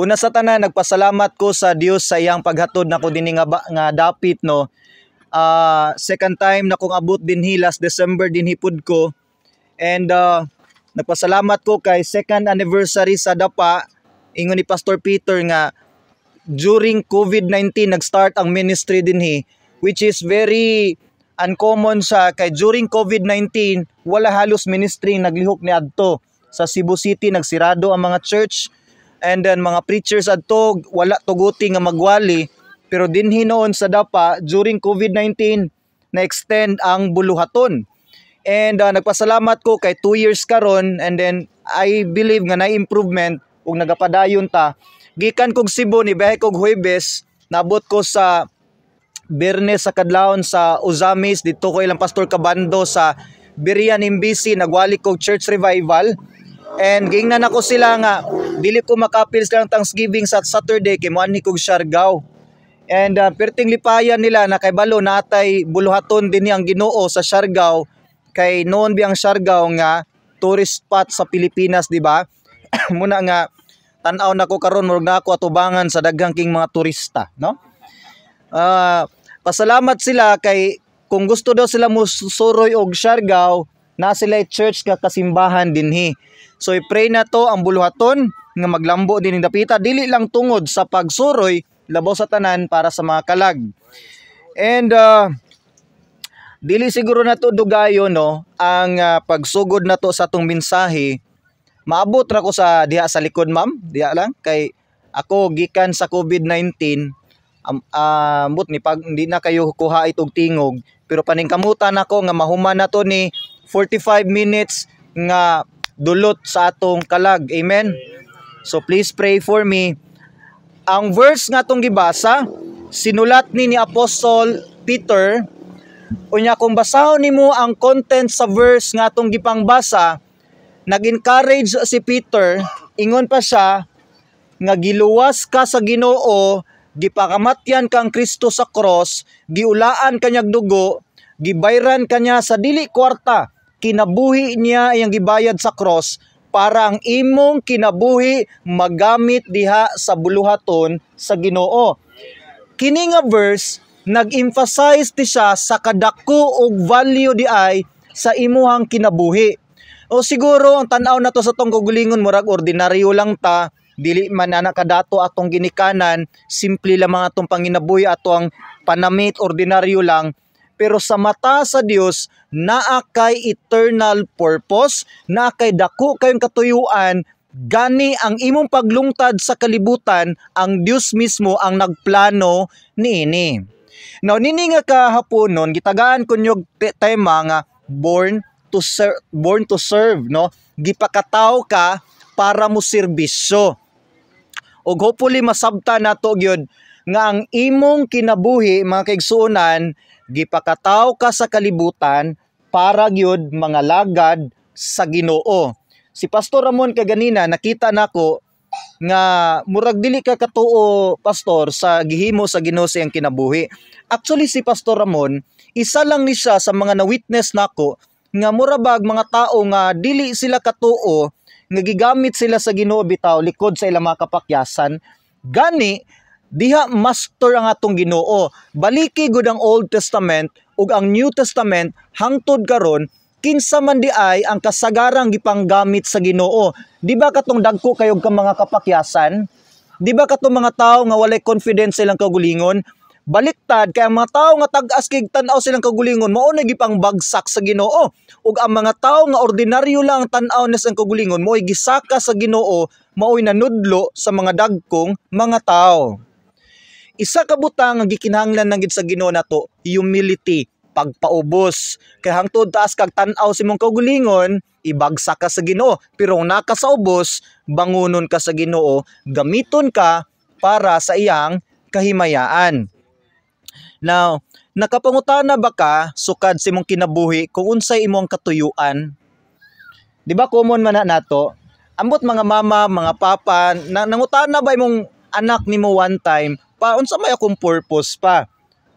Una sa tanan nagpasalamat ko sa Dios sa iyang paghatod nako dinhi nga, nga dapit no. Uh, second time na kong abot dinhi last December din pud ko. And uh, nagpasalamat ko kay second anniversary sa DAPA ingon ni Pastor Peter nga during COVID-19 nag-start ang ministry dinhi which is very uncommon sa kay during COVID-19 wala halos ministry naglihok ni adto sa Cebu City nagsirado ang mga church And then mga preachers adto wala tuguti nga magwali pero dinhi noon sa DAPA during COVID-19 na extend ang buluhaton. And uh, nagpasalamat ko kay 2 years karon and then I believe nga na improvement ug nagapadayon ta. Gikan kog Cebu ni bahay kog Huwebes nabot ko sa Bernes sa Kadlaon sa Uzamis dito ko ilang pastor Kabando sa Birian MBC nagwali kog church revival And gingnan ako sila nga dili ko makapil silang Thanksgiving sa Saturday kay mo ni kog Siargao. And uh, perting lipayan nila na kay balo natay buluhaton din ang Ginoo sa Siargao kay noon biyang Siargao nga tourist spot sa Pilipinas di ba? Muna nga tan-aw nako karon murag na ako atubangan sa daghang king mga turista, no? Uh, pasalamat sila kay kung gusto daw sila musuroy og Siargao na sila church ka kasimbahan dinhi So i-pray na to ang buluhaton nga maglambo din ng dapita dili lang tungod sa pagsuroy labaw sa tanan para sa mga kalag. And uh, dili siguro na to dugayo no ang uh, pagsugod na to sa tong mensahe maabot ra ko sa diha sa likod ma'am diha lang kay ako gikan sa COVID-19 um, uh, ah, mut ni pag hindi na kayo kuha itog tingog pero paningkamutan ako nga mahuman na to ni 45 minutes nga dulot sa atong kalag. Amen. So please pray for me. Ang verse nga tong gibasa sinulat ni ni Apostle Peter unya kung basahon nimo ang content sa verse nga atong gipangbasa nag-encourage si Peter ingon pa siya nga giluwas ka sa Ginoo gipakamatyan kang Kristo sa cross giulaan kanyag dugo gibayran kanya sa dili kwarta kinabuhi niya iyang gibayad sa cross para ang imong kinabuhi magamit diha sa buluhaton sa Ginoo. Kini nga verse nag-emphasize ti siya sa kadako og value di ay sa imuhang kinabuhi. O siguro ang tan-aw nato sa tong gugulingon murag ordinaryo lang ta dili man ana kadato atong ginikanan simple lang mga atong panginabuhi ato ang panamit ordinaryo lang pero sa mata sa Dios naa kay eternal purpose, naa kay dako kayong katuyuan, gani ang imong paglungtad sa kalibutan, ang Dios mismo ang nagplano niini. Now nini nga kahapon nun, gitagaan ko nyog tema nga born to serve, born to serve, no? Gipakataw ka para mo serbisyo. Og hopefully masabta nato gyud nga ang imong kinabuhi mga kaigsuonan gipakataw ka sa kalibutan para gyud mga lagad sa Ginoo. Si Pastor Ramon kaganina nakita nako nga murag dili ka katuo pastor sa gihimo sa Ginoo siyang kinabuhi. Actually si Pastor Ramon isa lang ni siya sa mga na-witness nako nga murabag mga tao nga dili sila katuo nga gigamit sila sa Ginoo bitaw likod sa ilang mga kapakyasan gani diha master ang atong Ginoo. Baliki gud ang Old Testament ug ang New Testament hangtod karon kinsa man di ay ang kasagarang gipanggamit sa Ginoo. Di ba katong dagko kayo ka mga kapakyasan? Di ba katong mga tao nga walay confidence ilang kagulingon? Baliktad kay ang mga tao nga tag-as kig tan-aw silang kagulingon mao na gipangbagsak sa Ginoo ug ang mga tao nga ordinaryo lang tan-aw na sang kagulingon mo'y gisaka sa Ginoo mao'y nanudlo sa mga dagkong mga tao isa ka butang nga gikinahanglan na gid sa Ginoo nato humility pagpaubos kay hangtod taas kag tan-aw si mong kaugalingon ibagsak ka sa Ginoo pero kung naka sa ubos bangunon ka sa Ginoo gamiton ka para sa iyang kahimayaan now nakapangutana ba ka sukad si mong kinabuhi kung unsay imong katuyuan di ba common man na nato ambot mga mama mga papa na, nangutana ba imong anak nimo one time pa unsa may akong purpose pa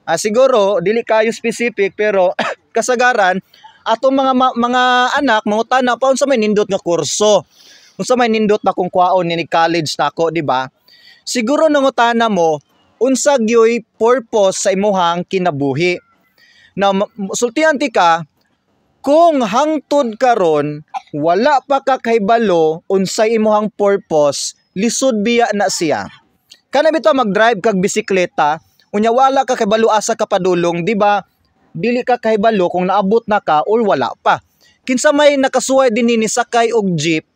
ah, siguro dili kayo specific pero kasagaran atong mga ma, mga anak mangutana pa unsa may nindot nga kurso unsa may nindot na kung kwaon ni college nako di ba siguro nangutana mo unsa gyoy purpose sa imong kinabuhi na sultihan ti ka kung hangtod karon wala pa ka kay balo unsay imong purpose lisod biya na siya Kana bitaw mag-drive kag bisikleta, unya wala ka kay balo asa ka padulong, di ba? Dili ka kay balo kung naabot na ka or wala pa. Kinsa may nakasuway din ni sakay og jeep,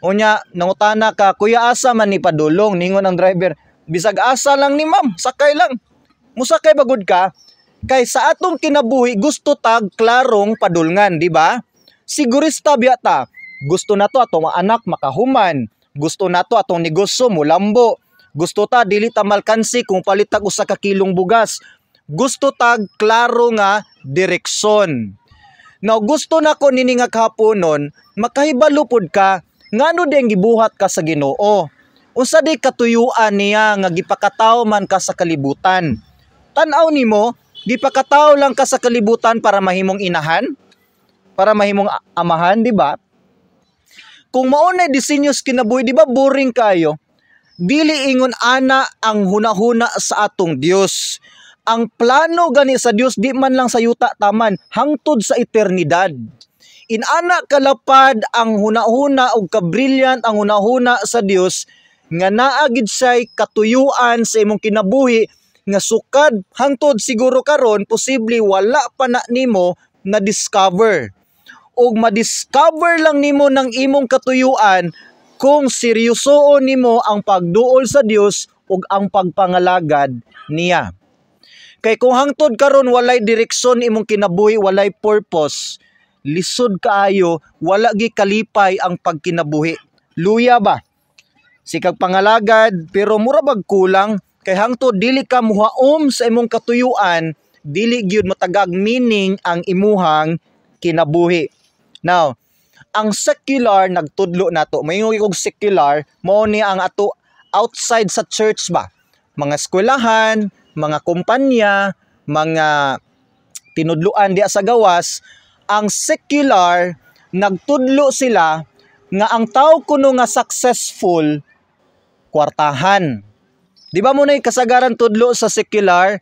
unya nangutana ka, kuya asa man ni padulong, ningon ang driver, bisag asa lang ni ma'am, sakay lang. Musakay bagod ka, kay sa atong kinabuhi gusto tag klarong padulngan, di ba? Sigurista biya ta. Gusto na to atong anak makahuman. Gusto na to atong negosyo mulambo. Gusto ta dili ta malkansi kung palitag usa ka kilong bugas. Gusto ta klaro nga direksyon. Now gusto na ko nini nga kahaponon makahibalo pud ka ngano deng gibuhat ka sa Ginoo. Unsa di katuyuan niya nga gipakataw man ka sa kalibutan. Tan-aw nimo, gipakataw lang ka sa kalibutan para mahimong inahan, para mahimong amahan, di ba? Kung mao na disenyos kinabuhi, di ba boring kayo? dili ingon ana ang hunahuna sa atong Dios ang plano gani sa Dios di man lang sa yuta taman hangtod sa eternidad inana kalapad ang hunahuna og kabrilliant ang hunahuna sa Dios nga naa gid say katuyuan sa imong kinabuhi nga sukad hangtod siguro karon posible wala pa na nimo na discover og ma-discover lang nimo ng imong katuyuan kung seryosoon nimo ang pagduol sa Dios ug ang pagpangalagad niya. Kay kung hangtod karon walay direksyon imong kinabuhi, walay purpose, lisod kaayo, wala gi kalipay ang pagkinabuhi. Luya ba? Sikag pangalagad pero mura bag kulang kay hangtod dili ka muhaom sa imong katuyuan, dili gyud matagag meaning ang imuhang kinabuhi. Now, ang secular nagtudlo nato mahingoy kog secular mao ni ang ato outside sa church ba mga eskwelahan mga kumpanya mga tinudluan diya sa gawas ang secular nagtudlo sila nga ang tao kuno nga successful kwartahan di ba mo na kasagaran tudlo sa secular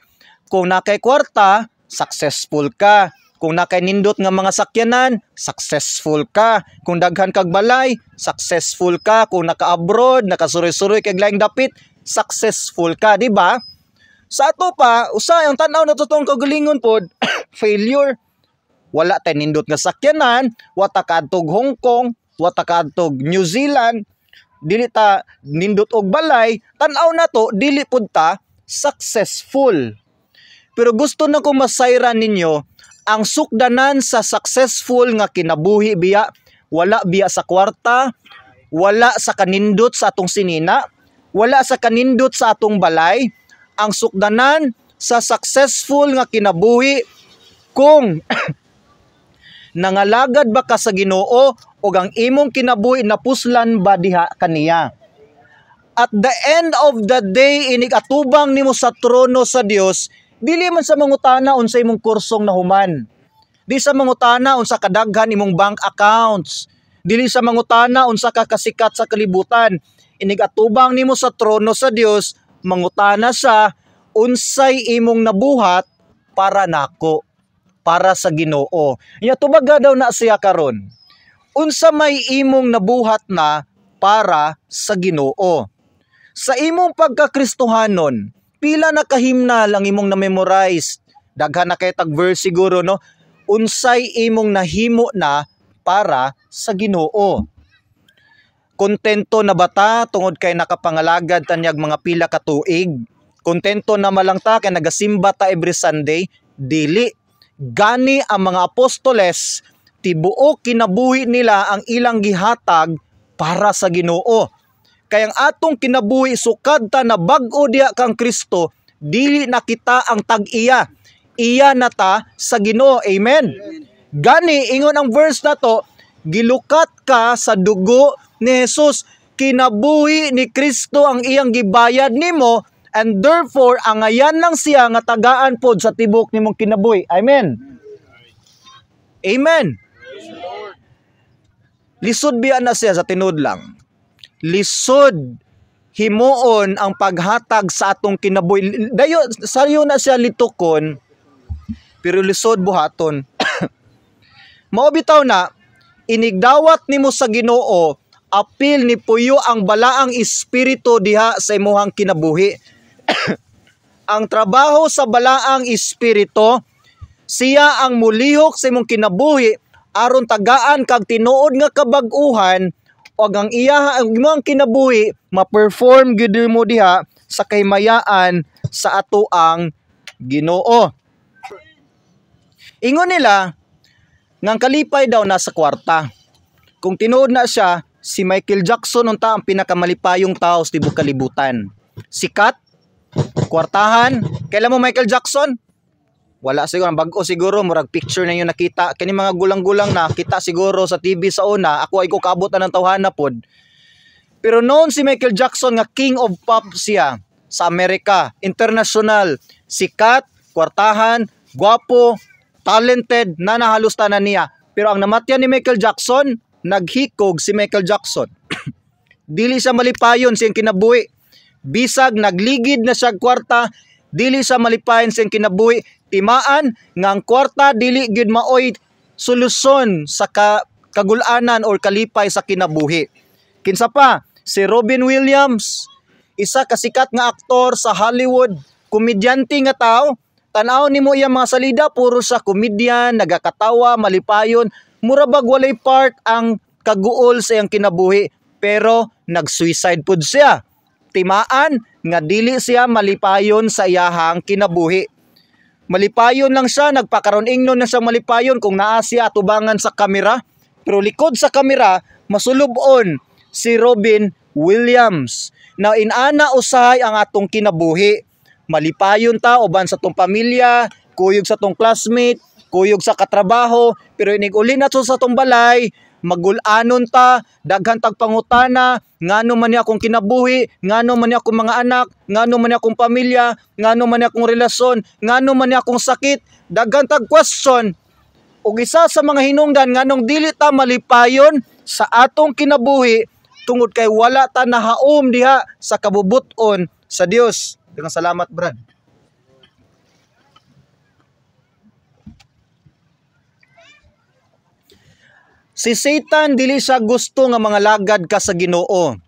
kung nakay kwarta successful ka kung nakainindot nga mga sakyanan, successful ka. Kung daghan kag balay, successful ka. Kung naka-abroad, nakasuroy-suroy kag laing dapit, successful ka, di ba? Sa ato pa, usa ang tanaw aw natutong kagalingon pod, failure. Wala tay nindot nga sakyanan, wata kadtog Hong Kong, wata kadtog New Zealand, dili ta nindot og balay, tan-aw na to dili pud ta successful. Pero gusto na ko masayran ninyo ang sukdanan sa successful nga kinabuhi biya wala biya sa kwarta wala sa kanindot sa atong sinina wala sa kanindot sa atong balay ang sukdanan sa successful nga kinabuhi kung nangalagad ba ka sa Ginoo o ang imong kinabuhi napuslan ba diha kaniya at the end of the day atubang nimo sa trono sa Dios Dili man sa mangutana unsay imong kursong nahuman. Di sa mangutana unsa kadaghan imong bank accounts. Dili sa mangutana unsa ka kasikat sa kalibutan. Inigatubang nimo sa trono sa Dios, mangutana sa unsay imong nabuhat para nako, para sa Ginoo. Ya tubaga daw na siya karon. Unsa may imong nabuhat na para sa Ginoo. Sa imong pagkakristohanon, pila na kahimnal ang imong na-memorize daghan na kay verse siguro no unsay imong nahimo na para sa Ginoo kontento na bata tungod kay nakapangalagad tanyag mga pila ka tuig kontento na malang ta kay nagasimba ta every Sunday dili gani ang mga apostoles tibuo kinabuhi nila ang ilang gihatag para sa Ginoo kaya ang atong kinabuhi sukad ta na bag-o diya kang Kristo, dili na kita ang tag-iya. Iya na ta sa Ginoo. Amen. Gani ingon ang verse na to, gilukat ka sa dugo ni Jesus, kinabuhi ni Kristo ang iyang gibayad nimo and therefore ang ayan lang siya nga tagaan pod sa tibok nimong kinabuhi. Amen. Amen. Lisod biya na siya sa tinod lang lisod himuon ang paghatag sa atong kinabuhi. Dayo, sayo na siya litukon, pero lisod buhaton. Mao bitaw na, inigdawat nimo sa ginoo, apil ni puyo ang balaang espiritu diha sa imuhang kinabuhi. ang trabaho sa balaang espiritu, siya ang mulihok sa imong kinabuhi, aron tagaan kag tinuod nga kabag-uhan, o ang iya ang imong kinabuhi ma-perform gid mo diha sa kaymayaan sa ato ang Ginoo. Ingon nila ngang kalipay daw nasa kwarta. Kung tinuod na siya si Michael Jackson unta ang pinakamalipayong tao sa tibuok kalibutan. Sikat, kwartahan, kailan mo Michael Jackson? wala siguro ang bago siguro murag picture na yun nakita kini mga gulang-gulang na kita siguro sa TV sa una ako ay ko kaabot na ng tawhana pod pero noon si Michael Jackson nga king of pop siya sa Amerika international sikat kwartahan guapo talented na nahalos tanan niya pero ang namatyan ni Michael Jackson naghikog si Michael Jackson dili siya malipayon siyang kinabuhi bisag nagligid na siya kwarta dili sa malipayon siyang kinabuhi timaan nga ang kwarta dili gyud maoy solusyon sa ka kagulanan or kalipay sa kinabuhi. Kinsa pa, si Robin Williams, isa kasikat nga aktor sa Hollywood, komedyante nga tao, tanaw nimo iya mga salida puro sa komedyan, nagakatawa, malipayon, mura bag walay part ang kaguol sa iyang kinabuhi pero nag-suicide pud siya. Timaan nga dili siya malipayon sa iyahang kinabuhi. Malipayon lang siya, nagpakaroon ingnon na siya malipayon kung naa siya atubangan sa kamera. Pero likod sa kamera, masulubon si Robin Williams. Na inana usahay ang atong kinabuhi. Malipayon ta uban sa tong pamilya, kuyog sa tong classmate, kuyog sa katrabaho, pero iniguli na sa tumbalay, magulanon ta, daghan pangutana ngano man ni akong kinabuhi, ngano man ni akong mga anak, ngano man ni akong pamilya, ngano man ni akong relasyon, ngano man ni akong sakit, daghan tag question. og isa sa mga hinungdan nganong dili ta malipayon sa atong kinabuhi tungod kay wala ta nahaom diha sa kabubuton sa Dios. Daghang salamat, Brad. Si Satan dili sa gusto nga mga lagad ka sa Ginoo.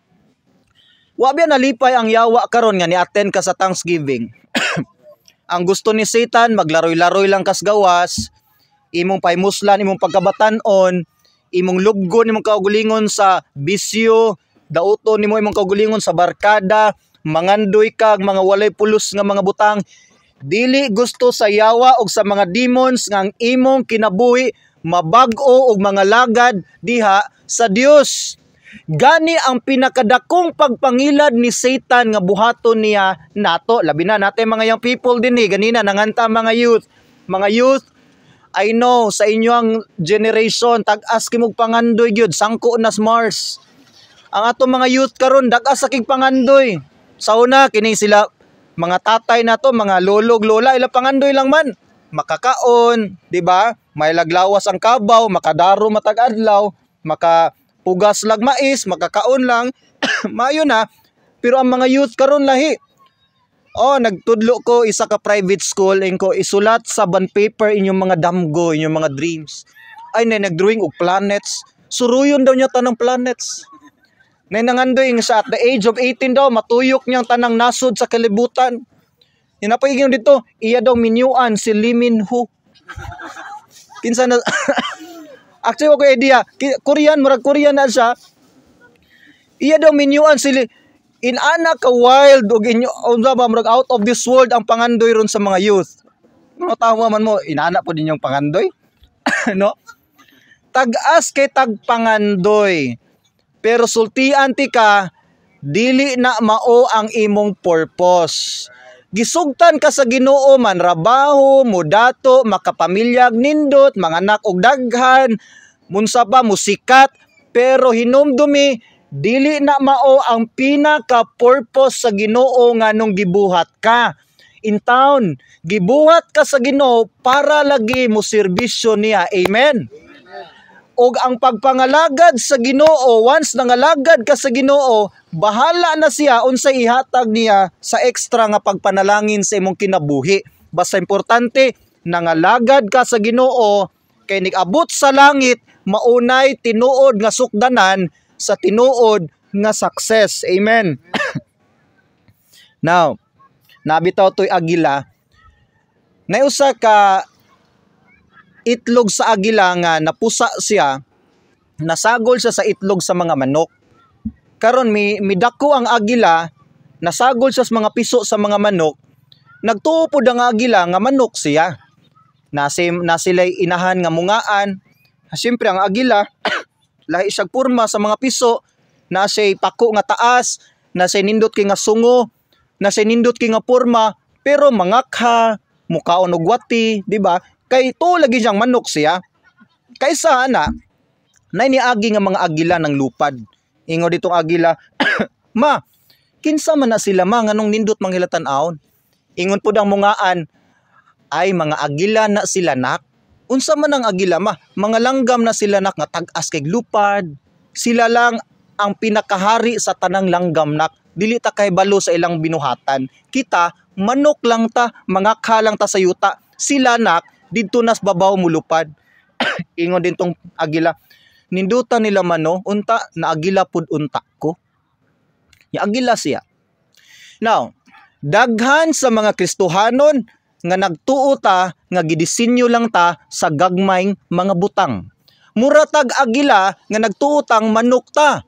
Wa biya nalipay ang yawa karon nga ni-attend ka sa Thanksgiving. ang gusto ni Satan maglaroy-laroy lang kas gawas, imong paimuslan imong pagkabatan-on, imong lubgon imong kaugulingon sa bisyo, dauto nimo imong kaugulingon sa barkada, mangandoy kag mga walay pulos nga mga butang dili gusto sa yawa og sa mga demons nga ang imong kinabuhi mabag-o og mga lagad diha sa Dios. Gani ang pinakadakong pagpangilad ni Satan nga buhaton niya nato. Labi na natin mga young people din eh. Ganina nanganta mga youth. Mga youth, I know sa inyo ang generation tag-as kimog pangandoy gyud sangko na Mars. Ang ato mga youth karon dag-as sa pangandoy. Sa una kini sila mga tatay na to, mga lolog lola ila pangandoy lang man makakaon, 'di ba? May laglawas ang kabaw, makadaro matag adlaw, makapugas lag mais, makakaon lang, Mayo na. Pero ang mga youth karon lahi. Oh, nagtudlo ko isa ka private school and ko isulat sa bond paper inyong mga damgo, inyong mga dreams. Ay, nay nagdrawing og planets. Suruyon daw niya tanang planets. Nay nangandoy sa at the age of 18 daw matuyok niyang tanang nasod sa kalibutan. Yung napaiging dito, iya daw minyuan si Limin Ho. Kinsa na... Actually, ako idea. Korean, marag Korean na siya. Iya daw minyuan si Limin in ana ka wild o inyo murag out of this world ang pangandoy ron sa mga youth. Mga tawo man mo inana din ninyong pangandoy. no? Tagas kay tagpangandoy. Pero sultian ti ka dili na mao ang imong purpose. Gisugtan ka sa Ginoo man rabaho, modato, makapamilyag nindot, mga anak og daghan, munsa pa musikat, pero hinumdumi dili na mao ang pinaka purpose sa Ginoo nganong gibuhat ka in town. Gibuhat ka sa Ginoo para lagi mo serbisyo niya. Amen o ang pagpangalagad sa Ginoo once nangalagad ka sa Ginoo bahala na siya unsay ihatag niya sa extra nga pagpanalangin sa imong kinabuhi basta importante nangalagad ka sa Ginoo kay nigabot sa langit maunay tinuod nga sukdanan sa tinuod nga success amen now nabitaw toy agila na usa ka itlog sa agila nga napusa siya, nasagol siya sa itlog sa mga manok. Karon mi midako ang agila, nasagol siya sa mga piso sa mga manok, nagtuo pod ang agila nga manok siya. Nasim nasilay inahan nga mungaan. Siyempre ang agila lahi siyang purma sa mga piso, na say pako nga taas, na say nindot kay nga sungo, na say nindot kay nga purma, pero mangakha, mukaon og wati, di ba? kay to lagi siyang manok siya kaysa ana na iniagi nga mga agila ng lupad ingo ditong agila ma kinsa man na sila ma nganong nindot manghilatan aon ingon pud ang mungaan ay mga agila na sila nak unsa man ang agila ma mga langgam na sila nak nga tagas kay lupad sila lang ang pinakahari sa tanang langgam nak dili ta kay balo sa ilang binuhatan kita manok lang ta mga kalang ta sa yuta sila nak didto nas babaw mulupad ingon din tong agila ninduta nila mano unta na agila pud unta ko ya agila siya now daghan sa mga kristohanon nga nagtuo ta nga gidisenyo lang ta sa gagmayng mga butang muratag agila nga nagtuotang manok ta.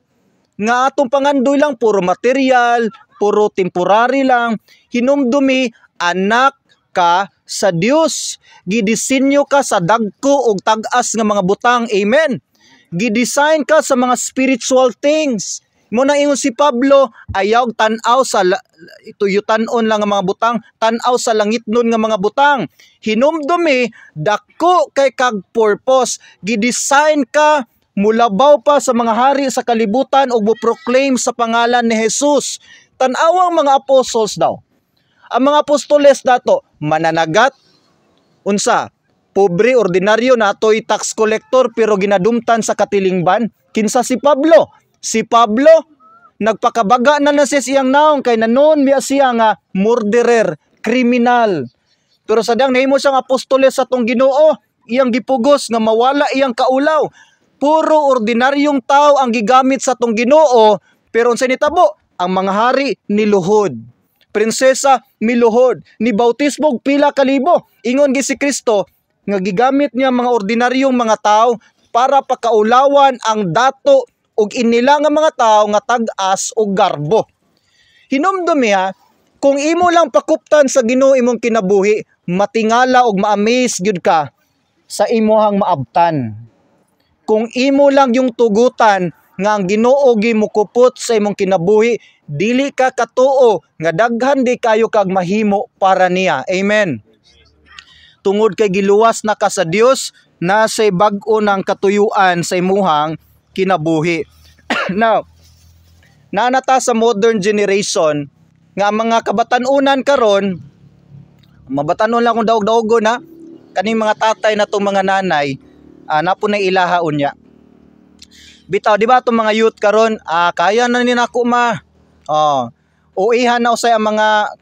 Nga atong pangandoy lang puro material, puro temporary lang, hinumdumi anak ka sa Dios. Gidisinyo ka sa dagko og tag-as nga mga butang. Amen. Gidesign ka sa mga spiritual things. Mo nang ingon si Pablo, ayaw tan-aw sa tuyutan-on lang mga butang, tan-aw sa langit nun nga mga butang. Hinumdumi, eh, dako kay kag purpose. Gidesign ka mulabaw pa sa mga hari sa kalibutan ug mo proclaim sa pangalan ni Jesus. Tan-awang mga apostles daw ang mga apostoles dato mananagat unsa pobre ordinaryo na atoy tax collector pero ginadumtan sa katilingban kinsa si Pablo. Si Pablo nagpakabaga na na siya siyang naong kay nanon miya siya nga murderer, kriminal. Pero sadang nahimo siyang apostoles sa tong Ginoo, iyang gipugos nga mawala iyang kaulaw. Puro ordinaryong tao ang gigamit sa tong Ginoo, pero unsa nitabo ang mga hari niluhod. Prinsesa Miluhod ni bautismog pila kalibo ingon gi si Kristo nga gigamit niya mga ordinaryong mga tao para pakaulawan ang dato ug inila nga mga tao nga tag-as o garbo. Hinumdum niya, kung imo lang pakuptan sa Ginoo imong kinabuhi, matingala og maamis gyud ka sa imuhang maabtan. Kung imo lang yung tugutan nga ang Ginoo gimukupot sa imong kinabuhi dili ka katuo nga daghan di kayo kag mahimo para niya. Amen. Tungod kay giluwas na ka sa Dios na sa bag-o ng katuyuan sa imuhang kinabuhi. Now, nanata sa modern generation nga mga kabatanunan karon mabatanon lang kung daog-daogon ha kaning mga tatay na tong mga nanay uh, napunay ilahaon niya bitaw di ba tong mga youth karon ah, kaya na ni nako ma oh uihan na usay ang mga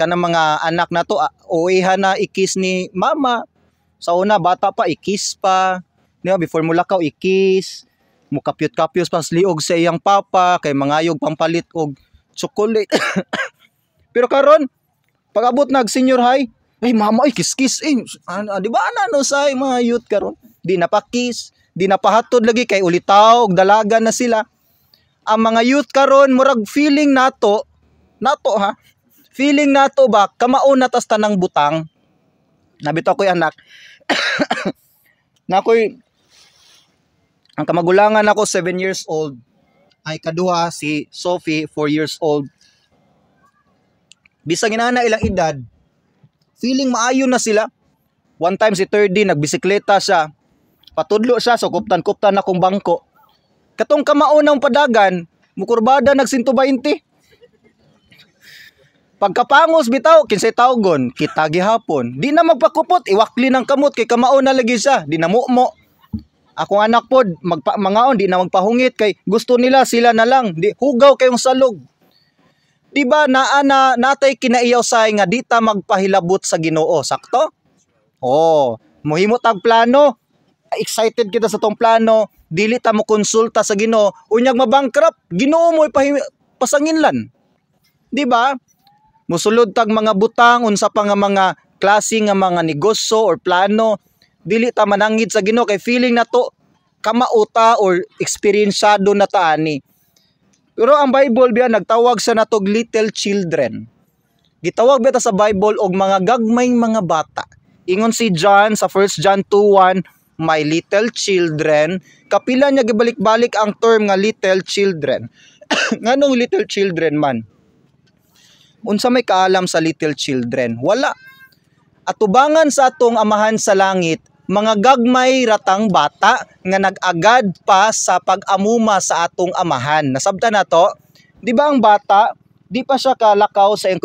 kanang mga anak na to ah, uihan na ikis ni mama sa una bata pa ikis pa di ba before mo lakaw ikis mukapyot-kapyos pa liog sa iyang papa kay mangayog pampalit og chocolate pero karon pagabot nag senior high ay mama ay kiss kiss eh. Ano, di ba na no ano, say mga youth karon di napakiss di napahatod lagi kay ulitaw og dalaga na sila ang mga youth karon murag feeling nato nato ha feeling nato ba kamao na tas tanang butang nabito ko anak na koy ang kamagulangan ako 7 years old ay kaduha si Sophie 4 years old bisag inana ilang edad feeling maayo na sila one time si 3D nagbisikleta siya Patudlo siya, so kuptan-kuptan akong bangko. Katong kamaunang padagan, mukurbada nag 120 Pagkapangos bitaw, kinsay tawgon, kita gihapon. Di na magpakupot, iwakli ng kamot kay kamao na lagi siya, di na mumo. Akong anak pod, magpa, mangaon, di na magpahungit kay gusto nila sila na lang, di hugaw kayong salog. Di ba naana natay kinaiyaw say nga di ta magpahilabot sa Ginoo, sakto? Oh, muhimo tag plano excited kita sa tong plano, dili ta mo konsulta sa Ginoo, unyag mabangkrap, Ginoo mo pasanginlan. 'Di ba? Musulod tag mga butang unsa pa nga mga klase nga mga negosyo or plano, dili ta manangid sa Ginoo kay feeling na to kamauta or eksperyensyado na ta ani. Pero ang Bible biya nagtawag sa natog little children. Gitawag biya ta sa Bible og mga gagmayng mga bata. Ingon si John sa 1 John 2:1 my little children. Kapila niya gibalik-balik ang term nga little children. Nganong little children man? Unsa may kaalam sa little children? Wala. Atubangan sa atong amahan sa langit, mga gagmay ratang bata nga nagagad pa sa pag-amuma sa atong amahan. Nasabta na to? Di ba ang bata, di pa siya kalakaw sa iyang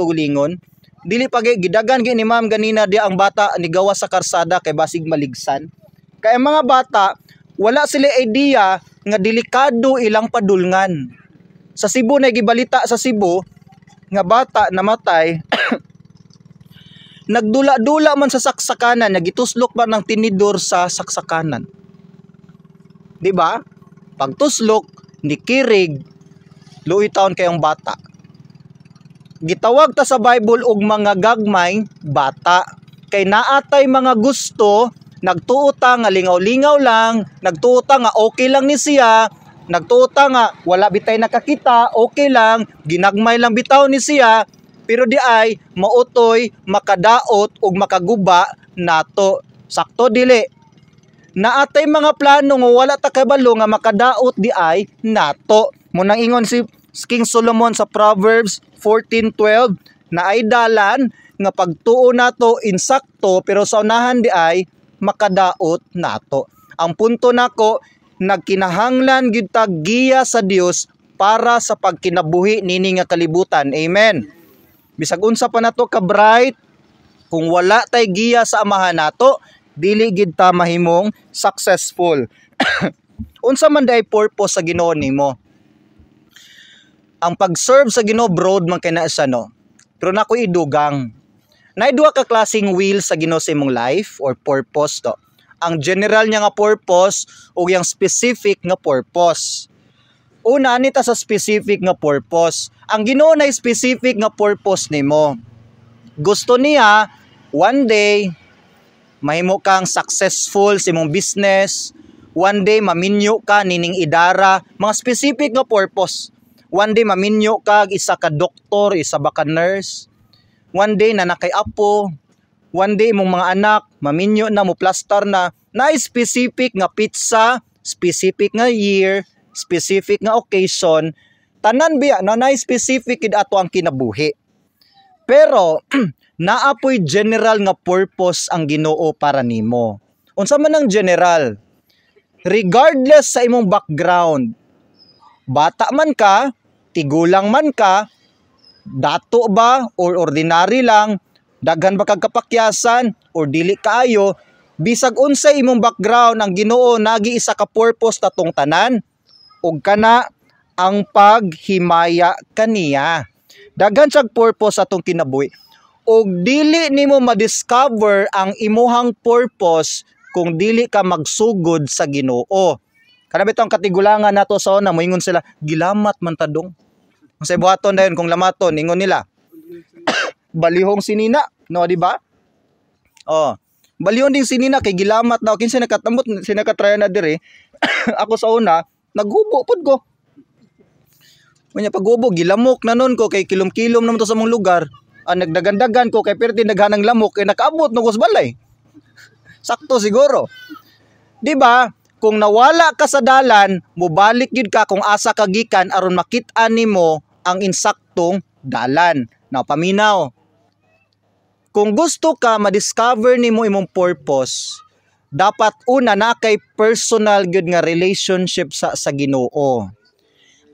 dili pa gidagan gid ni ma'am ganina di ang bata ni gawa sa karsada kay basig maligsan kaya mga bata, wala sila idea nga delikado ilang padulngan. Sa Cebu na gibalita sa Cebu nga bata namatay nagdula-dula man sa saksakanan, nagituslok man ng tinidor sa saksakanan. 'Di ba? Pagtuslok ni kirig luitaon kayong bata. Gitawag ta sa Bible og mga gagmay bata kay naatay mga gusto nagtuota nga lingaw-lingaw lang, nagtuota nga okay lang ni siya, nagtuota nga wala bitay nakakita, okay lang, ginagmay lang bitaw ni siya, pero di ay mautoy, makadaot ug makaguba nato. Sakto dili. Naatay mga plano nga wala ta kabalo nga makadaot di ay nato. Munang ingon si King Solomon sa Proverbs 14:12 na ay dalan nga pagtuo nato insakto pero sa unahan di ay makadaot nato. Ang punto nako nagkinahanglan gid ta giya sa Dios para sa pagkinabuhi nini nga kalibutan. Amen. Bisag unsa pa nato ka bright kung wala tay giya sa amahan nato, dili gid ta mahimong successful. unsa man day purpose sa Ginoo nimo? Ang pag-serve sa Ginoo broad man kay na siya no. Pero nako idugang Nay duha ka klasing will sa Ginoo sa imong life or purpose to. Ang general niya nga purpose ug yang specific nga purpose. Una ani sa specific nga purpose. Ang Ginoo na specific nga purpose nimo. Gusto niya one day mahimo kang successful sa imong business. One day maminyo ka nining idara, mga specific nga purpose. One day maminyo ka isa ka doktor, isa ba ka nurse one day na nakiapo, one day mong mga anak, maminyo na, mo plastar na, na specific nga pizza, specific nga year, specific nga occasion, tanan biya na na specific id ato ang kinabuhi. Pero naapoy general nga purpose ang Ginoo para nimo. Unsa man ang general? Regardless sa imong background, bata man ka, tigulang man ka, dato ba or ordinary lang daghan ba kag kapakyasan or dili kaayo bisag unsay imong background ang Ginoo nagi isa ka purpose tatong tanan ug kana ang paghimaya kaniya daghan sa purpose atong kinabuhi ug dili nimo ma-discover ang imuhang purpose kung dili ka magsugod sa Ginoo. Kanabit ang katigulangan nato sa una, moingon sila, gilamat man tadong. Kung sa buhaton dayon kung lamaton ingon nila. balihong sinina, no di ba? Oh. Balihon din sinina kay gilamat daw kinsa nakatambot sinakatrya na dire. Ako sa una naghubo pud ko. Unya paghubo gilamok na nun ko kay kilom-kilom naman to sa mong lugar. Ah, nagdagandagan ko kay perti naghanang lamok kay eh, nakaabot no balay. Sakto siguro. 'Di ba? Kung nawala ka sa dalan, mubalik gid ka kung asa ka gikan aron makit-an nimo ang insaktong dalan. Now, paminaw. Kung gusto ka ma-discover nimo imong purpose, dapat una na kay personal gyud nga relationship sa sa Ginoo.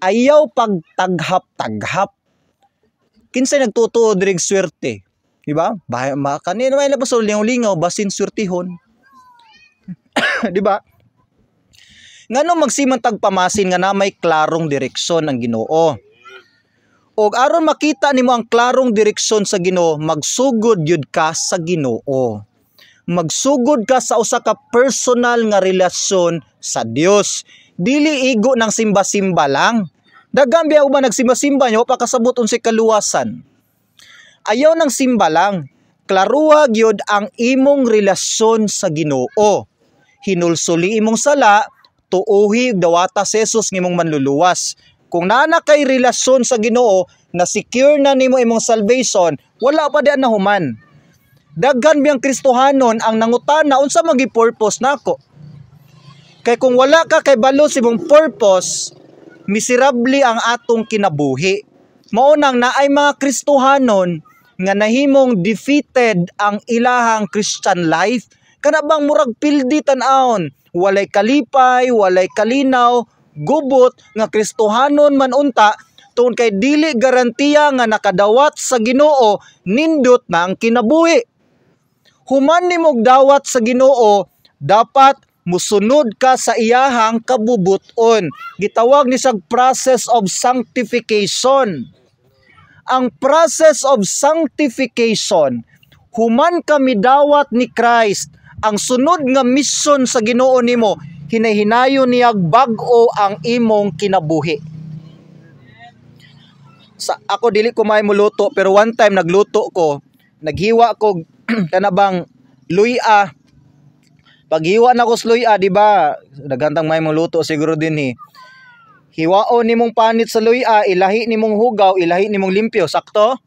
Ayaw pagtaghap-taghap. Kinsay nagtutuo dirig swerte? Di ba? Bahay ma kanina may labas lingaw-lingaw basin swertihon. di ba? Ngano magsimang tagpamasin nga na may klarong direksyon ang Ginoo. O aron makita nimo ang klarong direksyon sa Ginoo, magsugod jud ka sa Ginoo. Magsugod ka sa usa ka personal nga relasyon sa Dios. Dili igo ng simba-simba lang. Daghan biya uban nagsimba-simba nyo pa kasabot unsay kaluwasan. Ayaw ng simba lang. Klaruha gyud ang imong relasyon sa Ginoo. Hinulsuli imong sala, tuuhi dawata sa Jesus ng imong manluluwas kung nana kay relasyon sa Ginoo na secure na nimo imong salvation, wala pa di na human. Daghan biyang Kristohanon ang nangutan na unsa magi purpose nako. Kay kung wala ka kay balo sa imong purpose, miserable ang atong kinabuhi. Mao nang naay mga Kristohanon nga nahimong defeated ang ilahang Christian life kanabang murag pildi tan-aon walay kalipay walay kalinaw gubot nga Kristohanon man unta tun kay dili garantiya nga nakadawat sa Ginoo nindot na ang kinabuhi. Human nimog dawat sa Ginoo dapat musunod ka sa iyahang kabubuton. Gitawag ni sag process of sanctification. Ang process of sanctification, human kami dawat ni Christ ang sunod nga mission sa Ginoo nimo hinahinayon niya bag-o ang imong kinabuhi sa ako dili ko may muluto pero one time nagluto ko naghiwa ko kanabang luya paghiwa na ko sa luya di ba nagantang may muluto siguro din eh hiwaon nimong panit sa luya, ilahi nimong hugaw, ilahi nimong limpyo, sakto?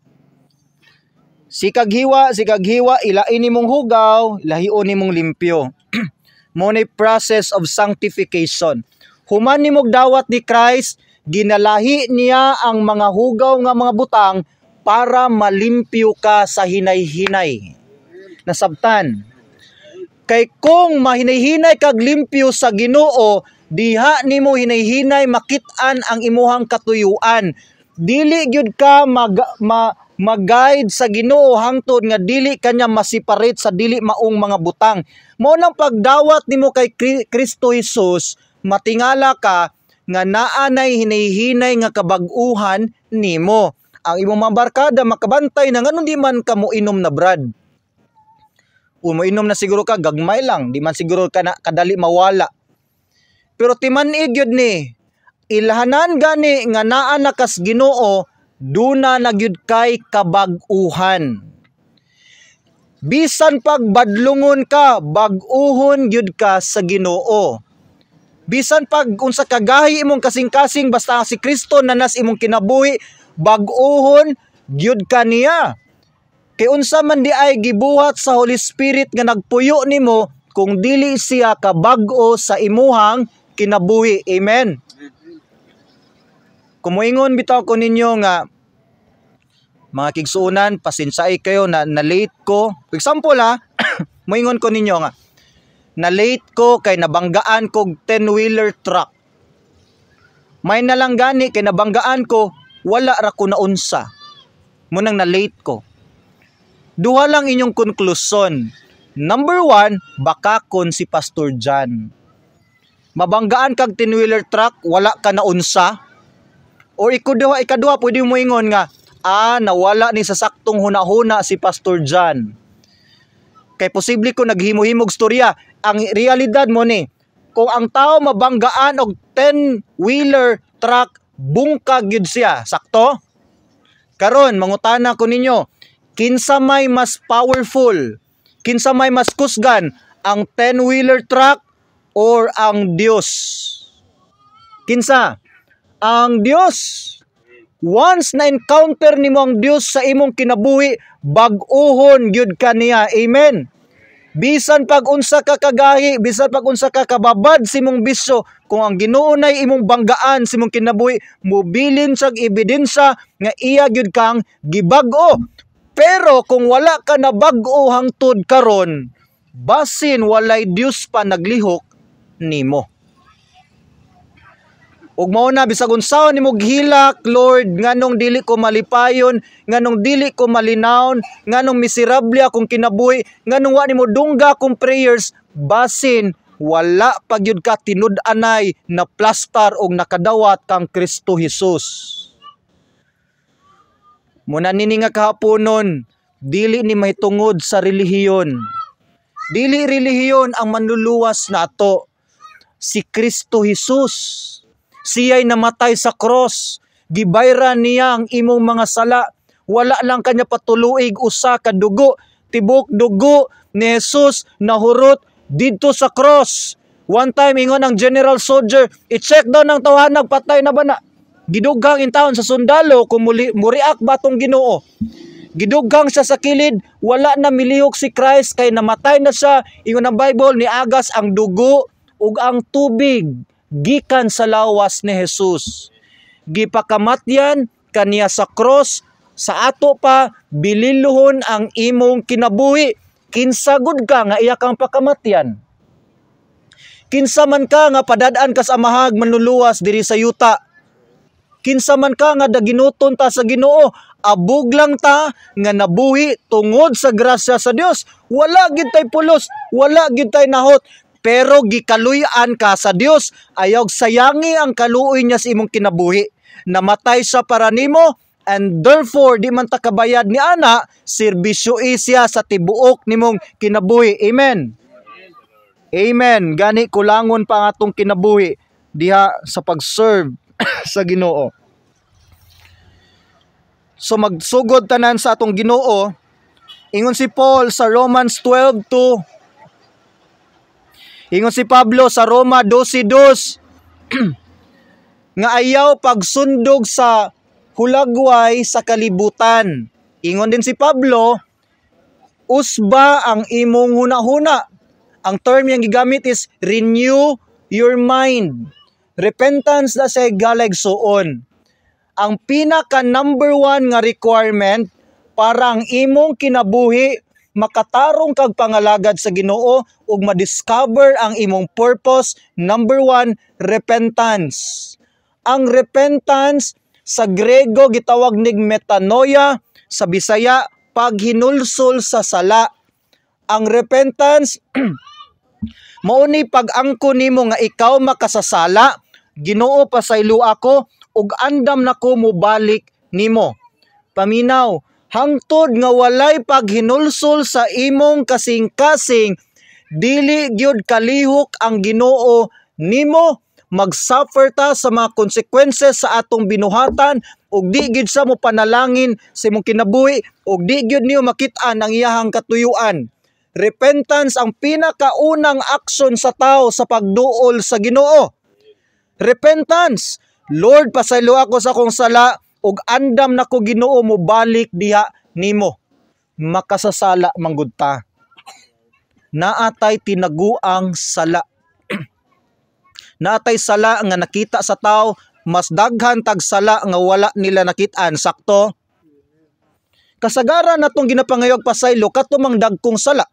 Si kaghiwa, si kaghiwa, ilain ni hugaw, ilahion ni mong limpyo. money process of sanctification. Human ni mong dawat ni Christ, ginalahi niya ang mga hugaw nga mga butang para malimpyo ka sa hinay-hinay. Nasabtan. Kay kung mahinay-hinay kag limpyo sa Ginoo, diha nimo hinay-hinay makit-an ang imuhang katuyuan. Dili gyud ka mag, ma, mag-guide sa Ginoo hangtod nga dili kanya masiparate sa dili maong mga butang. Mao nang pagdawat nimo kay Kristo Hesus, matingala ka nga naa nay hinihinay nga kabag-uhan nimo. Ang imong mga barkada makabantay na nganong di man ka mo inom na brad. Umuinom na siguro ka gagmay lang, di man siguro ka na, kadali mawala. Pero timan igyod ni ilahanan gani nga naa nakas Ginoo duna nagyud kay kabag-uhan. Bisan pag badlungon ka, bag-uhon gyud ka sa Ginoo. Bisan pag unsa kagahi imong kasing-kasing basta si Kristo nas imong kinabuhi, bag-uhon gyud ka niya. Kay unsa man di ay gibuhat sa Holy Spirit nga nagpuyo nimo kung dili siya kabag-o sa imuhang kinabuhi. Amen. Kumuingon bitaw ko ninyo nga mga kigsuunan, pasinsay kayo na, na late ko. For example ha, muingon ko ninyo nga, na late ko kay nabanggaan kog 10-wheeler truck. May nalang gani kay nabanggaan ko, wala ra ko na unsa. Munang na late ko. Duha lang inyong conclusion. Number one, baka kon si Pastor John. Mabanggaan kag 10-wheeler truck, wala ka na unsa or ikaduha ikaduha pwede mo ingon nga ah nawala ni sa saktong hunahuna si Pastor John kay posible ko naghimo-himog storya ang realidad mo ni kung ang tao mabanggaan og 10 wheeler truck bungka gyud siya sakto karon mangutana ko ninyo kinsa may mas powerful kinsa may mas kusgan ang 10 wheeler truck or ang Dios kinsa ang Dios. Once na encounter nimo ang Dios sa imong kinabuhi, bag-uhon gyud ka niya. Amen. Bisan pag unsa ka kagahi, bisan pag unsa ka kababad si mong bisyo, kung ang Ginoo nay imong banggaan si mong kinabuhi, mobilin sa ebidensya nga iya gyud kang gibag-o. Pero kung wala ka na bag-o hangtod karon, basin walay Dios pa naglihok nimo. Ug mao na bisag unsaon nimo gihilak Lord nganong dili ko malipayon, nganong dili ko malinawon, nganong miserable akong kinabuhi, nganong wa nimo dungga akong prayers basin wala pagyud ka tinud-anay na plastar og nakadawat kang Kristo Hesus. Muna nini nga kahaponon, dili ni mahitungod sa relihiyon. Dili relihiyon ang manluluwas nato si Kristo Hesus Siya'y namatay sa cross. Gibayra niya ang imong mga sala. Wala lang kanya patuluig usa ka dugo. Tibok dugo ni Jesus nahurot dito sa cross. One time ingon ang general soldier, i-check daw ng tawahan nagpatay na ba na? Gidughang in town sa sundalo kung muli, muriak ba tong Ginoo. Gidugang siya sa kilid, wala na milihok si Christ kay namatay na siya. Ingon ang Bible ni Agas ang dugo ug ang tubig gikan sa lawas ni Jesus. Gipakamatyan kaniya sa cross sa ato pa bililuhon ang imong kinabuhi Kinsa gud ka nga iya kang pakamatyan. Kinsa man ka nga padadaan kas amahag manluluwas diri sa yuta. Kinsa man ka nga daginuton ta sa Ginoo, abog lang ta nga nabuhi tungod sa grasya sa Dios. Wala gid tay pulos, wala gid tay nahot pero gikaluyan ka sa Dios ayog sayangi ang kaluoy niya sa imong kinabuhi namatay sa para nimo and therefore di man ta kabayad ni ana serbisyo siya sa tibuok nimong kinabuhi amen amen gani kulangon pa ang atong kinabuhi diha sa pag-serve sa Ginoo so magsugod tanan sa atong Ginoo ingon si Paul sa Romans 12 to Ingon si Pablo sa Roma 12:2 nga ayaw pagsundog sa hulagway sa kalibutan. Ingon din si Pablo, usba ang imong hunahuna. Ang term yang gigamit is renew your mind. Repentance na sa galagsuon. Ang pinaka number one nga requirement para ang imong kinabuhi makatarong kag pangalagad sa Ginoo ug madiscover ang imong purpose. Number one, repentance. Ang repentance sa Grego gitawag ning metanoia, sa Bisaya paghinulsol sa sala. Ang repentance mao ni pag-angko nimo nga ikaw makasasala, Ginoo pasaylo ako ug andam nako mobalik nimo. Paminaw, hangtod nga walay paghinulsol sa imong kasing-kasing dili gyud kalihok ang Ginoo nimo magsuffer ta sa mga konsekwensya sa atong binuhatan ug di gyud sa mo panalangin sa imong kinabuhi ug di gyud niyo makit-an ang iyahang katuyuan repentance ang pinakaunang aksyon sa tao sa pagduol sa Ginoo repentance Lord pasaylo ako sa akong sala og andam na ko Ginoo mo balik diha nimo makasasala manggod ta naatay tinaguang sala naatay sala nga nakita sa tao mas daghan tag sala nga wala nila nakitaan sakto kasagaran natong ginapangayog pasaylo katumang dagkong sala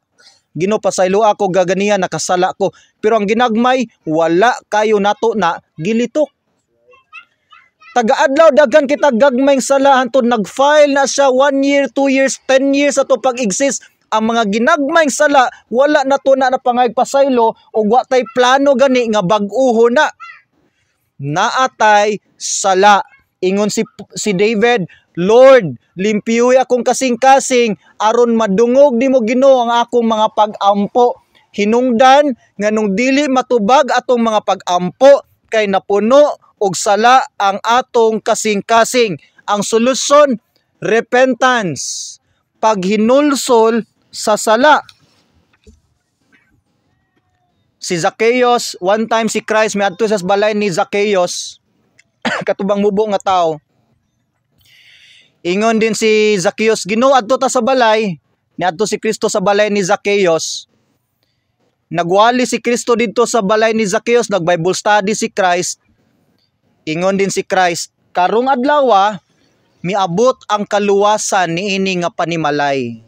Gino pasaylo ako gaganiya nakasala ko pero ang ginagmay wala kayo nato na gilitok Tagaadlaw daghan kita gagmayng sala hantud nagfile na siya 1 year, 2 years, 10 years ato pag-exist ang mga ginagmayng sala wala na to na napangagpasaylo og wa tay plano gani nga baguho na. Naatay sala. Ingon si si David, Lord, limpiyoy akong kasing-kasing aron madungog nimo Ginoo ang akong mga pag-ampo. Hinungdan nga nung dili matubag atong mga pag-ampo kay napuno og sala ang atong kasing-kasing. Ang solusyon, repentance. Paghinulsol sa sala. Si Zacchaeus, one time si Christ, may adto sa balay ni Zacchaeus, katubang mubo nga tao. Ingon din si Zacchaeus, Ginoo adto ta sa balay, ni adto si Kristo sa balay ni Zacchaeus. Nagwali si Kristo didto sa balay ni Zacchaeus, nag-Bible study si Christ. Ingon din si Christ, karong adlaw ah, miabot ang kaluwasan niini nga panimalay.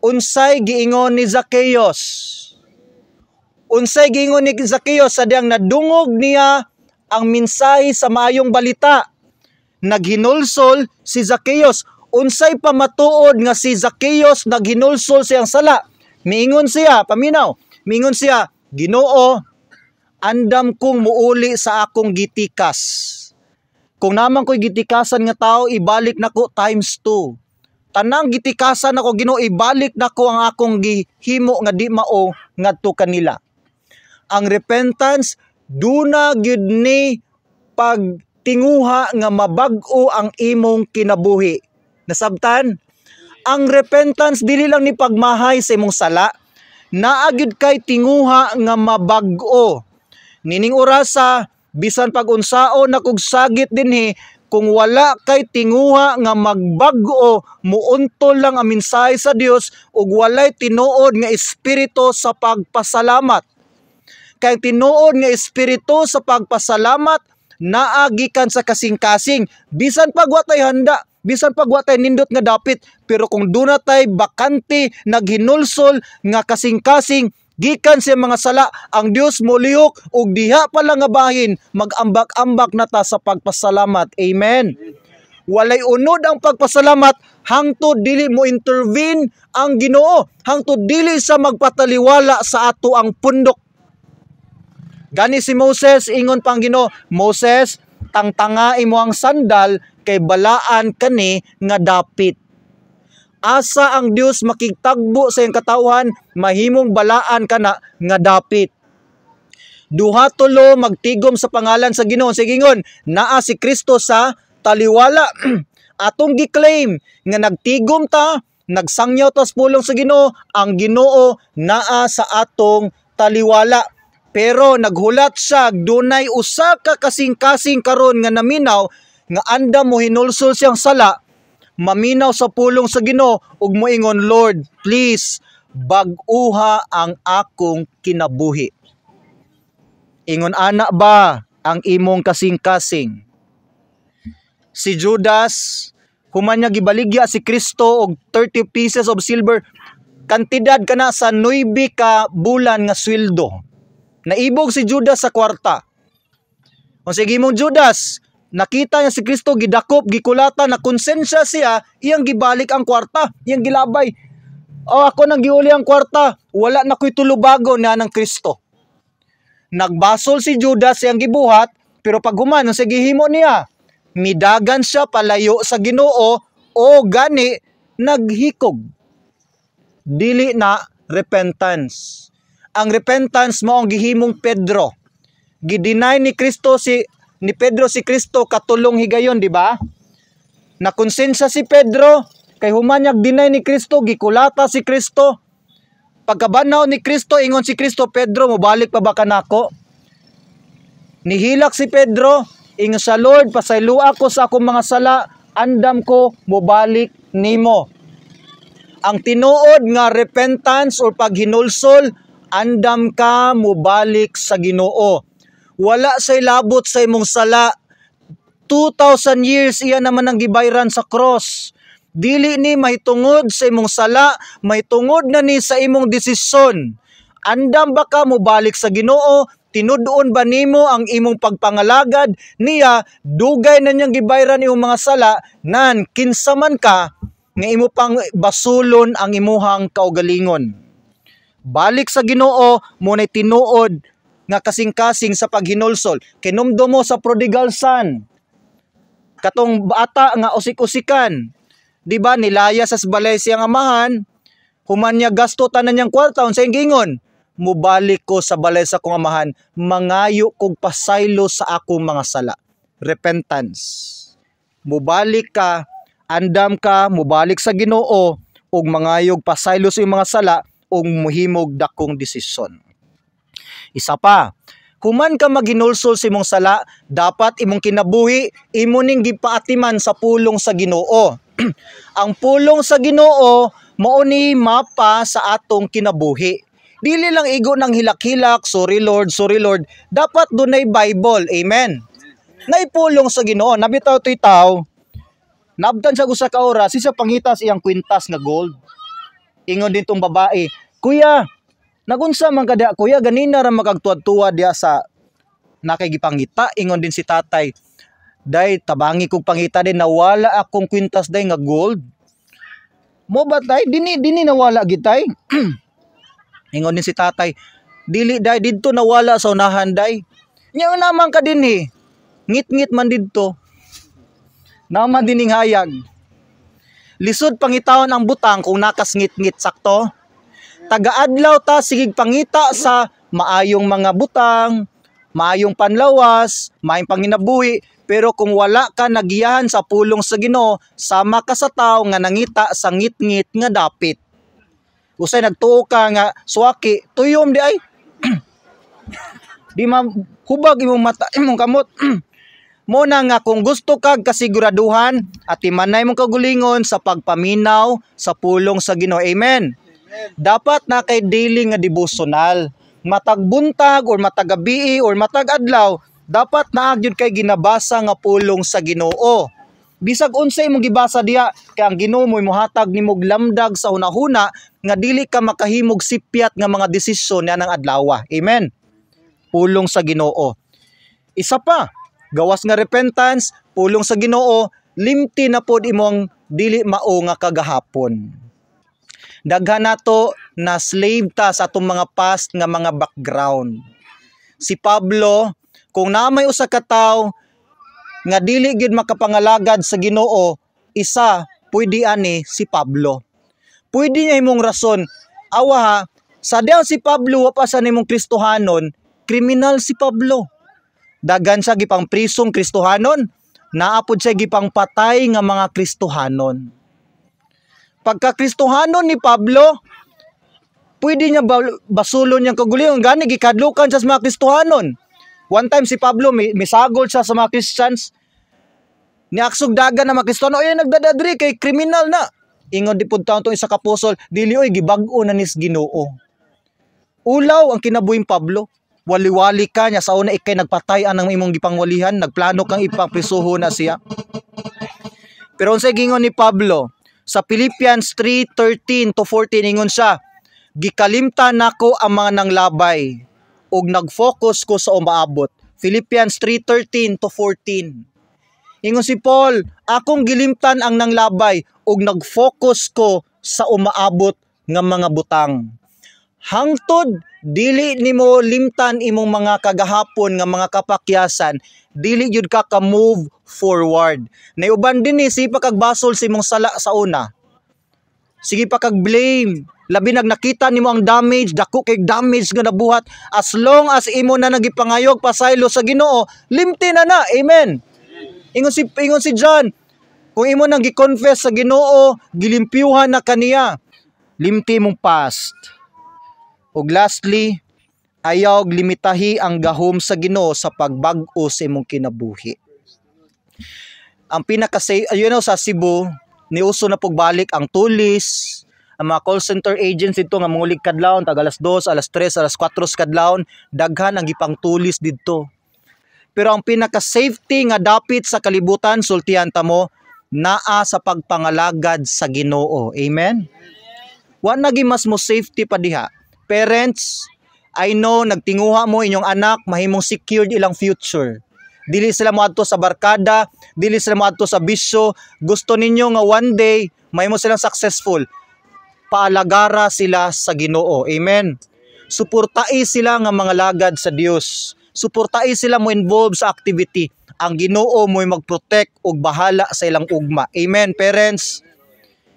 Unsay giingon ni Zacchaeus? Unsay giingon ni Zacchaeus sa nadungog niya ang mensahe sa maayong balita? Naghinulsol si Zacchaeus. Unsay pamatuod nga si Zacchaeus naghinulsol siyang sala? Miingon siya, paminaw, miingon siya, Ginoo, andam kong muuli sa akong gitikas. Kung naman ko'y gitikasan nga tao, ibalik nako times 2. Tanang gitikasan ako gino, ibalik nako ang akong gihimo nga di mao ngadto kanila. Ang repentance duna gyud ni pagtinguha nga mabag-o ang imong kinabuhi. Nasabtan, ang repentance dili lang ni pagmahay sa imong sala, naa gyud kay tinguha nga mabag-o nining orasa bisan pag unsaon na kog sagit dinhi kung wala kay tinguha nga magbag-o muuntol lang ang mensahe sa Dios ug walay tinuod nga espiritu sa pagpasalamat kay tinuod nga espiritu sa pagpasalamat naagikan sa kasing-kasing bisan pag watay handa bisan pag watay nindot nga dapit pero kung dunay bakante naghinulsol nga kasing-kasing gikan sa mga sala ang Dios mo lihok ug diha pa lang nga bahin magambak-ambak na ta sa pagpasalamat amen walay unod ang pagpasalamat hangtod dili mo intervene ang Ginoo hangtod dili sa magpataliwala sa ato ang pundok gani si Moses ingon pang Ginoo Moses tangtanga imo ang sandal kay balaan kani nga dapit asa ang Dios makigtagbo sa iyang katawhan mahimong balaan kana nga dapit duha tulo magtigom sa pangalan sa Ginoo sa gingon naa si Kristo sa taliwala atong giclaim nga nagtigom ta nagsangyaw ta sa pulong sa Ginoo ang Ginoo naa sa atong taliwala pero naghulat siya dunay usa ka kasing-kasing karon nga naminaw nga anda mo hinulsol siyang sala maminaw sa pulong sa Ginoo ug moingon Lord, please baguha ang akong kinabuhi. Ingon ana ba ang imong kasing-kasing? Si Judas humanya gibaligya si Kristo og 30 pieces of silver kantidad kana sa 9 ka bulan nga sweldo. Naibog si Judas sa kwarta. Kung sige mong Judas, nakita niya si Kristo gidakop gikulatan na konsensya siya iyang gibalik ang kwarta iyang gilabay oh, ako nang giuli ang kwarta wala na ko'y tulubago na ng Kristo nagbasol si Judas iyang gibuhat pero pag human ang gihimo niya midagan siya palayo sa Ginoo o gani naghikog dili na repentance ang repentance mao ang gihimong Pedro gidinay ni Kristo si ni Pedro si Kristo katulong higayon, di ba? Nakonsensya si Pedro kay humanyag dinay ni Kristo, gikulata si Kristo. Pagkabanaw ni Kristo, ingon si Kristo, Pedro, mubalik pa ba ka kanako? Nihilak si Pedro, ingon sa Lord, pasayluwa ko sa akong mga sala, andam ko, mubalik nimo. Ang tinuod nga repentance or paghinulsol, andam ka mubalik sa Ginoo wala say labot sa imong sala 2000 years iya naman ang gibayran sa cross dili ni mahitungod sa imong sala mahitungod na ni sa imong desisyon andam ba ka mo balik sa Ginoo tinud-on ba nimo ang imong pagpangalagad niya dugay na niyang gibayran imong mga sala nan kinsa man ka nga imo pang basulon ang imuhang kaugalingon balik sa Ginoo mo na tinuod nga kasing-kasing sa paghinulsol kinumdo mo sa prodigal son katong bata nga usik-usikan di ba nilaya sa balay siyang amahan human niya gasto tanan niyang kwarta unsay gingon mubalik ko sa balay sa kong amahan mangayo kog pasaylo sa akong mga sala repentance mubalik ka andam ka mubalik sa Ginoo ug mangayog pasaylo sa mga sala ug muhimog dakong desisyon isa pa, human ka maginulsol si mong sala, dapat imong kinabuhi, imo ning gipaatiman sa pulong sa Ginoo. Ang pulong sa Ginoo mao ni mapa sa atong kinabuhi. Dili lang igo ng hilak-hilak, sorry Lord, sorry Lord. Dapat dunay Bible, amen. Naipulong sa Ginoo, nabitaw toy taw. Nabdan sa usa ka oras, siya pangitas iyang kwintas nga gold. Ingon din tong babae, "Kuya, Nagunsa man kada kuya ganina ra makagtuwad-tuwa diya sa nakigipangita ingon din si tatay. Day tabangi kog pangita din nawala akong kwintas day nga gold. Mo ba tay dini dini nawala gitay? ingon din si tatay. Dili day didto nawala sa unahan day. Nya naman ka dinhi. Eh. Ngit-ngit man didto. Naman dining hayag. Lisod pangitaon ang butang kung nakasngit-ngit sakto tagaadlaw ta sigig pangita sa maayong mga butang, maayong panlawas, maayong panginabuhi, pero kung wala ka nagiyahan sa pulong sa Ginoo, sama ka sa tao nga nangita sa ngit-ngit nga dapit. Usay nagtuo ka nga suwaki, tuyom di ay. di ma hubag imong mata imong kamot. mo na nga kung gusto kag kasiguraduhan at imanay mong kagulingon sa pagpaminaw sa pulong sa Ginoo. Amen dapat na kay daily nga devotional matag buntag or matag gabi or matag adlaw dapat na agyud kay ginabasa nga pulong sa Ginoo bisag unsay imong gibasa diha kay ang Ginoo mo mohatag nimog lamdag sa hunahuna nga dili ka makahimog sipyat nga mga desisyon nga ng adlaw amen pulong sa Ginoo isa pa gawas nga repentance pulong sa Ginoo limti na pod imong dili mao nga kagahapon daghan nato na slave ta sa atong mga past nga mga background si Pablo kung namay usa ka tawo nga dili gid makapangalagad sa Ginoo isa pwede ani si Pablo pwede niya imong rason awa ha sa si Pablo wa pa sa nimong Kristohanon kriminal si Pablo dagan sa gipang prisong Kristohanon naapod sa gipang patay nga mga Kristohanon pagkakristohanon ni Pablo, pwede niya basulon niyang kaguliyon. Gani, gikadlukan siya sa mga kristohanon. One time si Pablo, may, may sagol siya sa mga Christians. Niaksog dagan na mga kristohanon. Ayan, nagdadadri kay kriminal na. Ingon di pud taon isa kapusol, dili oy gibag-o na nis Ginoo. Ulaw ang kinabuhing Pablo. Waliwali ka niya sa una ikay nagpatay ang imong gipangwalihan, nagplano kang ipangprisuhon na siya. Pero unsay gingon ni Pablo, sa Philippians 3:13 to 14 ingon siya gikalimtan nako ang mga nanglabay ug nag-focus ko sa umaabot Philippians 3:13 to 14 Ingon si Paul, akong gilimtan ang nanglabay ug nag-focus ko sa umaabot nga mga butang hangtod dili nimo limtan imong mga kagahapon nga mga kapakyasan dili jud ka ka move forward nayuban din ni eh, sipa kag sa imong sala sa una sige pa kag blame labi nag nakita nimo ang damage dako kay damage nga nabuhat as long as imo na nagipangayog pasaylo sa Ginoo limti na na amen ingon si ingon si John kung imo nang gi-confess sa Ginoo gilimpyuhan na kaniya limti mong past Ug lastly, ayaw limitahi ang gahom sa Ginoo sa pagbag-o sa imong kinabuhi. Ang pinaka ah, you know sa Cebu niuso na pagbalik ang tulis, ang mga call center agents dito nga mangulig kadlawon tag alas 2, alas 3, alas 4 kadlawon daghan ang gipang tulis didto. Pero ang pinaka safety nga dapit sa kalibutan sultihan ta mo naa sa pagpangalagad sa Ginoo. Amen. Wa na mas mo safety pa diha parents, I know nagtinguha mo inyong anak mahimong secured ilang future. Dili sila mo sa barkada, dili sila mo sa bisyo. Gusto ninyo nga one day mahimo silang successful. Paalagara sila sa Ginoo. Amen. Suportai sila nga mga lagad sa Dios. Suportai sila mo involve sa activity. Ang Ginoo mo'y mag-protect ug bahala sa ilang ugma. Amen, parents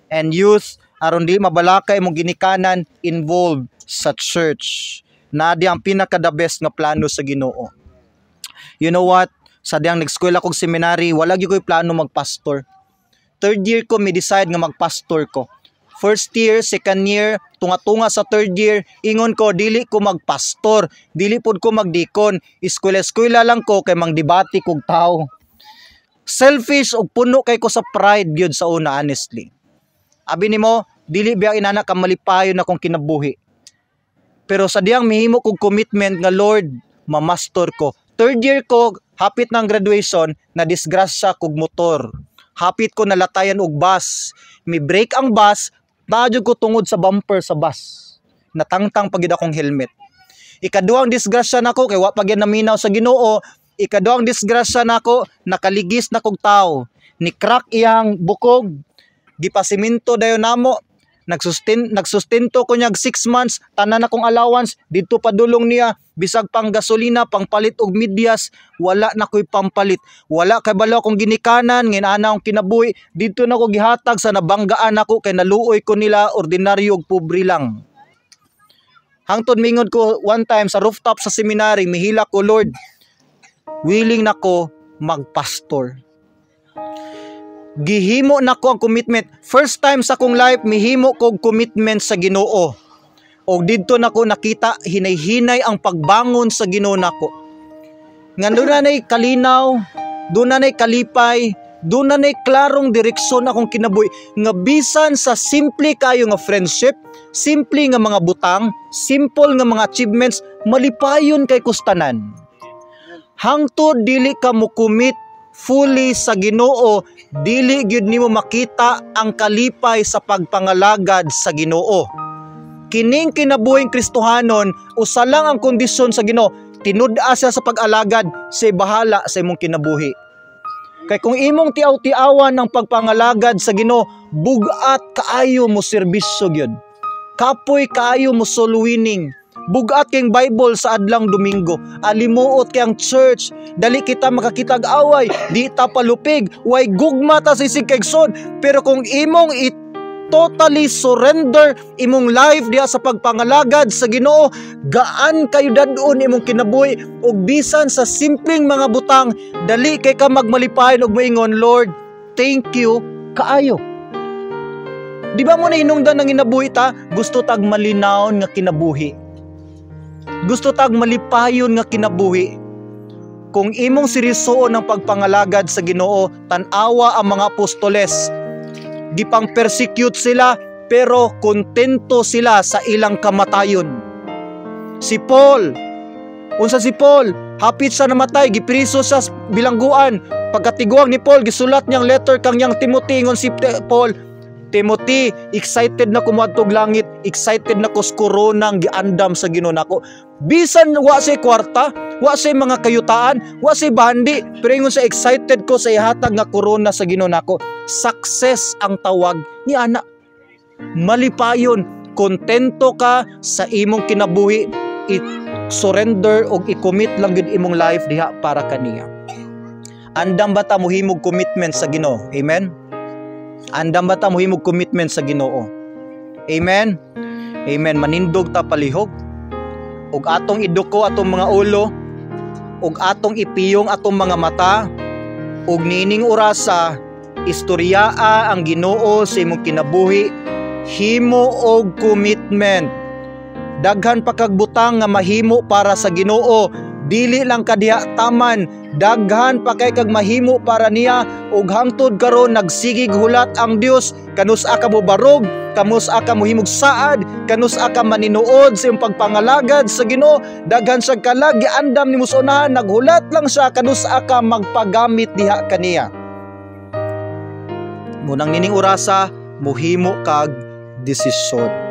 and youth aron di mabalakay mo ginikanan involved sa church na di ang pinaka the best nga plano sa Ginoo you know what sa diang nag school kog seminary wala gyud koy plano magpastor third year ko mi decide nga magpastor ko first year second year tunga-tunga sa third year ingon ko dili ko magpastor dili pud ko magdikon eskwela-eskwela lang ko kay mang debate kog tao selfish ug puno kay ko sa pride gyud sa una honestly Abi nimo dili biya inana ka na kung kinabuhi. Pero sa diyang mihimo kog commitment nga Lord, mamastor ko. Third year ko hapit ng graduation na disgrasya kog motor. Hapit ko nalatayan og bus. Mi break ang bus, tajo ko tungod sa bumper sa bus. Natangtang pagid akong helmet. Ikaduang disgrasya nako kay wa pagyan naminaw sa Ginoo. Ikaduang disgrasya nako nakaligis na kog tao. Ni crack iyang bukog gipasimento dayon namo nagsustin nagsustento ko nyag 6 months tanan akong allowance didto padulong niya bisag pang gasolina pangpalit og medyas wala na koy pampalit wala kay balo akong ginikanan ana akong kinabuhi didto na ko gihatag sa nabanggaan ako kay naluoy ko nila ordinaryo og pobre lang hangtod mingod ko one time sa rooftop sa seminary mihila ko Lord willing nako magpastor gihimo na ko ang commitment. First time sa kong life, mihimo kog commitment sa ginoo. O didto na ko nakita, hinay-hinay ang pagbangon sa ginoo na ko. Nga doon na na'y kalinaw, doon na na'y kalipay, doon na na'y klarong direksyon akong kinabuhi. Nga bisan sa simple kayo nga friendship, simple nga mga butang, simple nga mga achievements, malipayon kay kustanan. Hangtod dili ka mo commit fully sa Ginoo dili gyud nimo makita ang kalipay sa pagpangalagad sa Ginoo kining kinabuhing Kristohanon usa lang ang kondisyon sa Ginoo tinud-a siya sa pag-alagad say bahala sa imong kinabuhi kay kung imong tiaw-tiawan ang pagpangalagad sa Ginoo bugat kaayo mo serbisyo gyud kapoy kaayo mo soluwining bugat kang Bible sa adlang Domingo, alimuot kang church, dali kita makakitag away, di ta palupig, way gugma ta sisig kay son, pero kung imong it totally surrender imong life diha sa pagpangalagad sa Ginoo gaan kayo dadon imong kinabuhi ug bisan sa simpleng mga butang dali kay ka magmalipayon ug moingon Lord thank you kaayo Di ba mo na hinungdan ng inabuhi ta gusto tag malinaon nga kinabuhi gusto tag malipayon nga kinabuhi kung imong sirisuon ang pagpangalagad sa Ginoo tan-awa ang mga apostoles gipang persecute sila pero kontento sila sa ilang kamatayon si Paul unsa si Paul hapit sa namatay gipriso sa bilangguan pagkatiguang ni Paul gisulat niyang letter kang yang Timothy ngon si Paul Timothy, excited na kumuadtog langit, excited na kus korona ang giandam sa Ginoo nako. Bisan wa si kwarta, wa si mga kayutaan, wa si bandi, pero ingon sa excited ko sa ihatag nga korona sa Ginoo nako. Success ang tawag ni ana. Malipayon, kontento ka sa imong kinabuhi, i-surrender og i-commit lang gyud imong life diha para kaniya. Andam ba ta mohimog commitment sa Ginoo. Amen. Andam ba ta mohimog commitment sa Ginoo. Amen. Amen. Manindog ta palihog ug atong iduko atong mga ulo ug atong ipiyong atong mga mata ug nining orasa istoryaa ang Ginoo sa imong kinabuhi himo og commitment daghan pa kag nga mahimo para sa Ginoo dili lang kadiha taman daghan pa kay kag mahimo para niya ug hangtod karon nagsigig hulat ang Dios kanus aka mo kamus aka mo saad kanus aka maninuod sa pagpangalagad sa Ginoo daghan sa kalag andam ni musunahan naghulat lang siya kanus aka magpagamit diha kaniya munang nining orasa muhimo kag desisyon